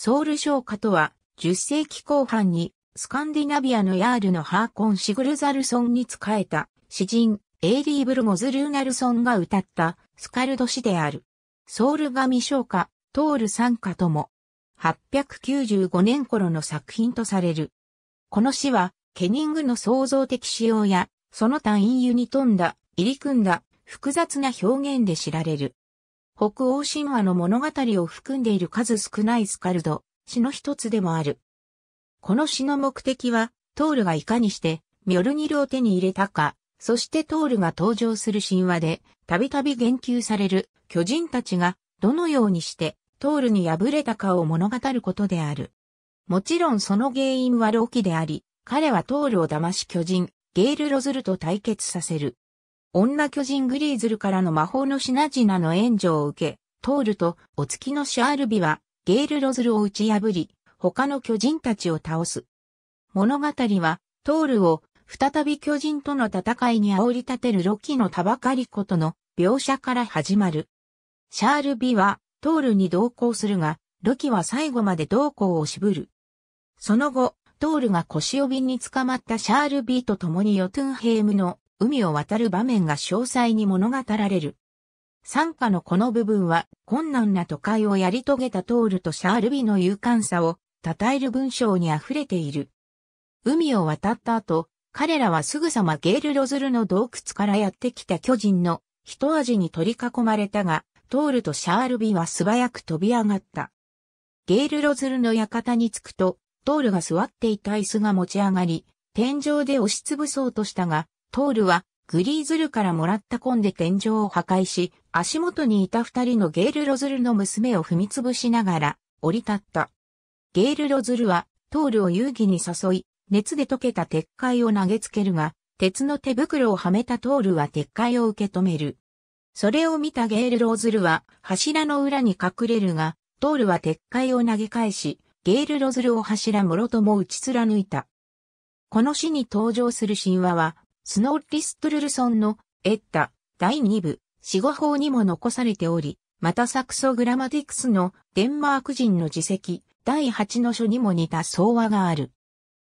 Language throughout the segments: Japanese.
ソウル商家とは、10世紀後半に、スカンディナビアのヤールのハーコン・シグルザルソンに仕えた、詩人、エイリー・ブルゴズ・ルーナルソンが歌った、スカルド詩である。ソウル神商家、トール参加とも、895年頃の作品とされる。この詩は、ケニングの創造的仕様や、その他陰湯に富んだ、入り組んだ、複雑な表現で知られる。北欧神話の物語を含んでいる数少ないスカルド、詩の一つでもある。この詩の目的は、トールがいかにして、ミョルニルを手に入れたか、そしてトールが登場する神話で、たびたび言及される巨人たちが、どのようにして、トールに敗れたかを物語ることである。もちろんその原因はロキであり、彼はトールを騙し巨人、ゲール・ロズルと対決させる。女巨人グリーズルからの魔法の品々の援助を受け、トールとお月のシャールビはゲールロズルを打ち破り、他の巨人たちを倒す。物語は、トールを再び巨人との戦いに煽り立てるロキのたばかりことの描写から始まる。シャールビはトールに同行するが、ロキは最後まで同行を渋る。その後、トールが腰帯に捕まったシャールビーと共にヨトゥンヘイムの海を渡る場面が詳細に物語られる。参加のこの部分は困難な都会をやり遂げたトールとシャールビの勇敢さを称える文章に溢れている。海を渡った後、彼らはすぐさまゲール・ロズルの洞窟からやってきた巨人の一味に取り囲まれたが、トールとシャールビは素早く飛び上がった。ゲール・ロズルの館に着くと、トールが座っていた椅子が持ち上がり、天井で押しつぶそうとしたが、トールは、グリーズルからもらったコンで天井を破壊し、足元にいた二人のゲール・ロズルの娘を踏みつぶしながら、降り立った。ゲール・ロズルは、トールを遊戯に誘い、熱で溶けた鉄塊を投げつけるが、鉄の手袋をはめたトールは撤回を受け止める。それを見たゲール・ローズルは柱の裏に隠れるが、トールは撤回を投げ返し、ゲール・ロズルを柱もろとも打ち貫いた。この詩に登場する神話は、スノーリストルルソンのエッタ第2部、死後法にも残されており、またサクソグラマティクスのデンマーク人の自責第8の書にも似た相話がある。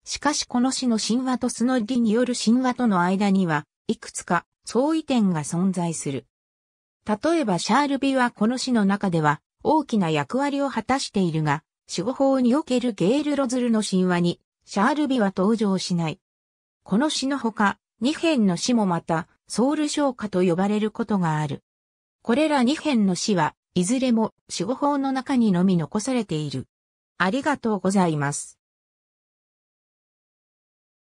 しかしこの詩の神話とスノーリによる神話との間には、いくつか相違点が存在する。例えばシャールビはこの詩の中では大きな役割を果たしているが、死後法におけるゲール・ロズルの神話に、シャールビは登場しない。この詩のほか、二辺の死もまた、ソウル消化と呼ばれることがある。これら二辺の死は、いずれも死後法の中にのみ残されている。ありがとうございます。